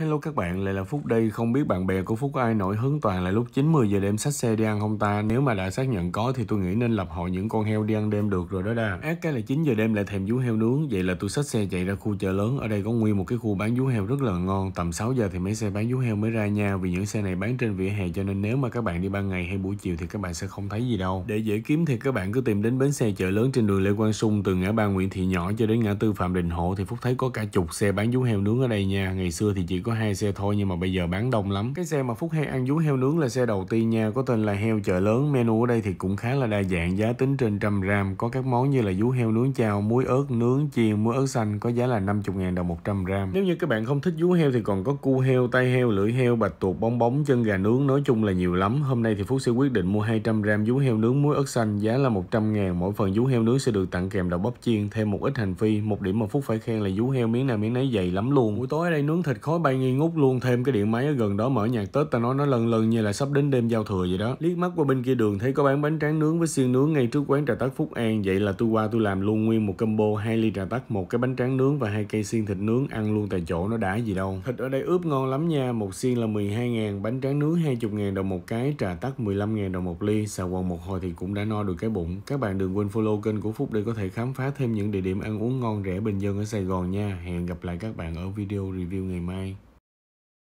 Hello các bạn, lại là Phúc đây. Không biết bạn bè của Phúc có ai nổi hứng toàn là lúc 9-10 giờ đêm sách xe đi ăn không ta? Nếu mà đã xác nhận có thì tôi nghĩ nên lập hội những con heo đi ăn đêm được rồi đó đa. Ác cái là 9 giờ đêm lại thèm vú heo nướng. Vậy là tôi xách xe chạy ra khu chợ lớn. Ở đây có nguyên một cái khu bán vú heo rất là ngon. Tầm 6 giờ thì mấy xe bán vú heo mới ra nha. Vì những xe này bán trên vỉa hè cho nên nếu mà các bạn đi ban ngày hay buổi chiều thì các bạn sẽ không thấy gì đâu. Để dễ kiếm thì các bạn cứ tìm đến bến xe chợ lớn trên đường Lê Quang Sung từ ngã ba Nguyễn Thị Nhỏ cho đến ngã tư Phạm Đình Hộ thì Phúc thấy có cả chục xe bán vú heo nướng ở đây nha. Ngày xưa thì chỉ có hai xe thôi nhưng mà bây giờ bán đông lắm cái xe mà phúc hay ăn vú heo nướng là xe đầu tiên nha có tên là heo chợ lớn menu ở đây thì cũng khá là đa dạng giá tính trên trăm gram có các món như là vú heo nướng chao muối ớt nướng chiên muối ớt xanh có giá là 50 000 đồng 100 gram nếu như các bạn không thích vú heo thì còn có cua heo tay heo lưỡi heo bạch tuộc bong bóng chân gà nướng nói chung là nhiều lắm hôm nay thì phúc sẽ quyết định mua 200 gram vú heo nướng muối ớt xanh giá là 100 000 mỗi phần vú heo nướng sẽ được tặng kèm đậu bắp chiên thêm một ít hành phi một điểm mà phúc phải khen là vú heo miếng nào miếng nấy dày lắm luôn buổi tối ở đây nướng thịt khói bay quay nghi ngút luôn thêm cái điện máy ở gần đó mở nhạc Tết ta nói nó lần lần như là sắp đến đêm giao thừa vậy đó. Liếc mắt qua bên kia đường thấy có bán bánh tráng nướng với xiên nướng ngay trước quán trà tắc Phúc An, vậy là tôi qua tôi làm luôn nguyên một combo hai ly trà tắc, một cái bánh tráng nướng và hai cây xiên thịt nướng ăn luôn tại chỗ nó đã gì đâu. Thịt ở đây ướp ngon lắm nha, một xiên là 12 ngàn, bánh tráng nướng 20 ngàn đồng một cái, trà tắc 15 ngàn đồng một ly, xào quần một hồi thì cũng đã no được cái bụng. Các bạn đừng quên follow kênh của Phúc để có thể khám phá thêm những địa điểm ăn uống ngon rẻ bình dân ở Sài Gòn nha. Hẹn gặp lại các bạn ở video review ngày mai.